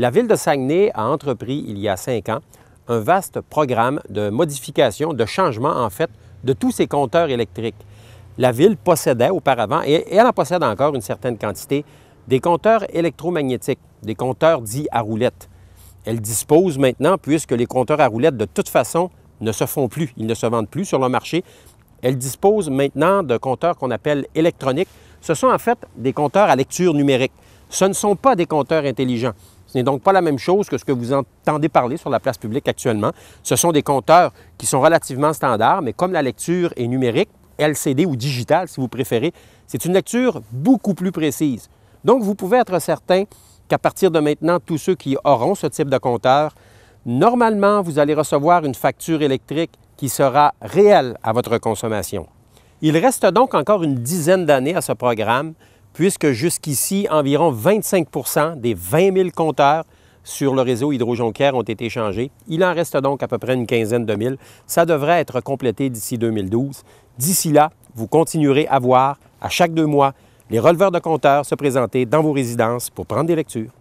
La ville de Saguenay a entrepris il y a cinq ans un vaste programme de modification, de changement en fait, de tous ses compteurs électriques. La ville possédait auparavant, et elle en possède encore une certaine quantité, des compteurs électromagnétiques, des compteurs dits à roulettes. Elle dispose maintenant, puisque les compteurs à roulettes, de toute façon, ne se font plus, ils ne se vendent plus sur le marché, elle dispose maintenant de compteurs qu'on appelle électroniques. Ce sont en fait des compteurs à lecture numérique. Ce ne sont pas des compteurs intelligents. Ce n'est donc pas la même chose que ce que vous entendez parler sur la place publique actuellement. Ce sont des compteurs qui sont relativement standards, mais comme la lecture est numérique, LCD ou digitale si vous préférez, c'est une lecture beaucoup plus précise. Donc vous pouvez être certain qu'à partir de maintenant, tous ceux qui auront ce type de compteur, normalement, vous allez recevoir une facture électrique qui sera réelle à votre consommation. Il reste donc encore une dizaine d'années à ce programme puisque jusqu'ici, environ 25 des 20 000 compteurs sur le réseau hydrojoncaire ont été changés. Il en reste donc à peu près une quinzaine de mille. Ça devrait être complété d'ici 2012. D'ici là, vous continuerez à voir, à chaque deux mois, les releveurs de compteurs se présenter dans vos résidences pour prendre des lectures.